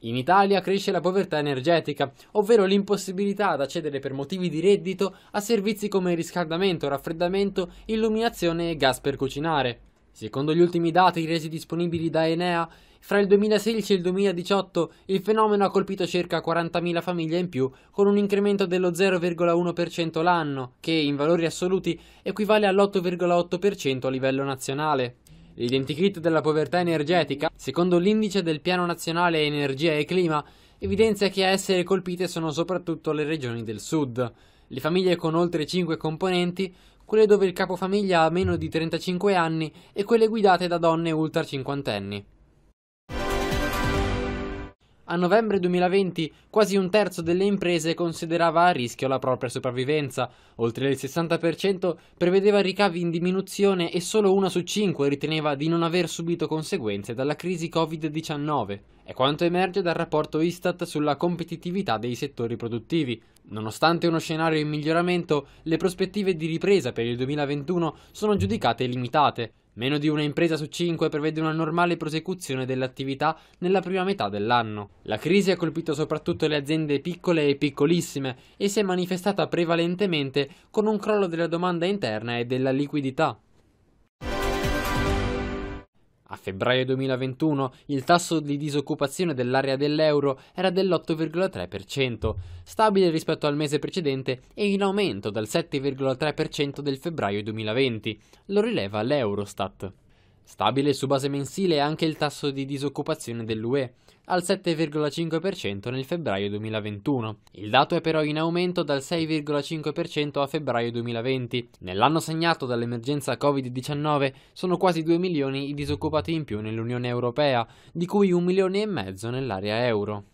In Italia cresce la povertà energetica, ovvero l'impossibilità ad accedere per motivi di reddito a servizi come riscaldamento, raffreddamento, illuminazione e gas per cucinare. Secondo gli ultimi dati resi disponibili da Enea, fra il 2016 e il 2018 il fenomeno ha colpito circa 40.000 famiglie in più, con un incremento dello 0,1% l'anno, che in valori assoluti equivale all'8,8% a livello nazionale. L'identikit della povertà energetica, secondo l'indice del Piano Nazionale Energia e Clima, evidenzia che a essere colpite sono soprattutto le regioni del sud. Le famiglie con oltre 5 componenti, quelle dove il capofamiglia ha meno di 35 anni e quelle guidate da donne ultra cinquantenni. A novembre 2020 quasi un terzo delle imprese considerava a rischio la propria sopravvivenza, oltre il 60% prevedeva ricavi in diminuzione e solo una su cinque riteneva di non aver subito conseguenze dalla crisi Covid-19. È quanto emerge dal rapporto Istat sulla competitività dei settori produttivi. Nonostante uno scenario in miglioramento, le prospettive di ripresa per il 2021 sono giudicate limitate. Meno di una impresa su cinque prevede una normale prosecuzione dell'attività nella prima metà dell'anno. La crisi ha colpito soprattutto le aziende piccole e piccolissime e si è manifestata prevalentemente con un crollo della domanda interna e della liquidità. A febbraio 2021 il tasso di disoccupazione dell'area dell'euro era dell'8,3%, stabile rispetto al mese precedente e in aumento dal 7,3% del febbraio 2020, lo rileva l'Eurostat. Stabile su base mensile anche il tasso di disoccupazione dell'UE, al 7,5% nel febbraio 2021. Il dato è però in aumento dal 6,5% a febbraio 2020. Nell'anno segnato dall'emergenza Covid-19 sono quasi 2 milioni i disoccupati in più nell'Unione Europea, di cui un milione e mezzo nell'area euro.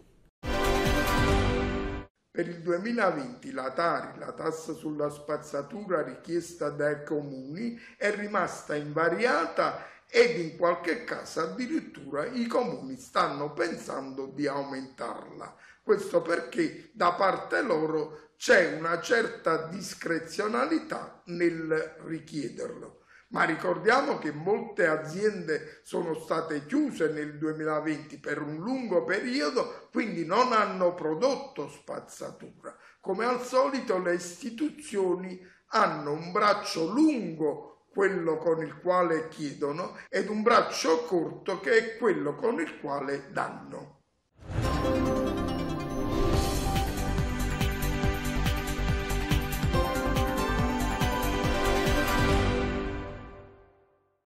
Per il 2020 la Tari, la tassa sulla spazzatura richiesta dai comuni, è rimasta invariata ed in qualche caso addirittura i comuni stanno pensando di aumentarla. Questo perché da parte loro c'è una certa discrezionalità nel richiederlo. Ma ricordiamo che molte aziende sono state chiuse nel 2020 per un lungo periodo, quindi non hanno prodotto spazzatura. Come al solito le istituzioni hanno un braccio lungo quello con il quale chiedono, ed un braccio corto che è quello con il quale danno.